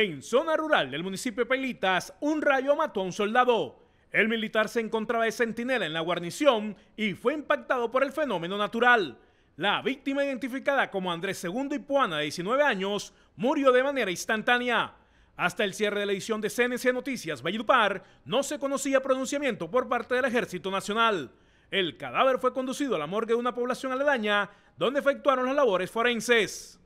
En zona rural del municipio de Pelitas, un rayo mató a un soldado. El militar se encontraba de centinela en la guarnición y fue impactado por el fenómeno natural. La víctima, identificada como Andrés II Ipuana, de 19 años, murió de manera instantánea. Hasta el cierre de la edición de CNC Noticias Valledupar, no se conocía pronunciamiento por parte del Ejército Nacional. El cadáver fue conducido a la morgue de una población aledaña, donde efectuaron las labores forenses.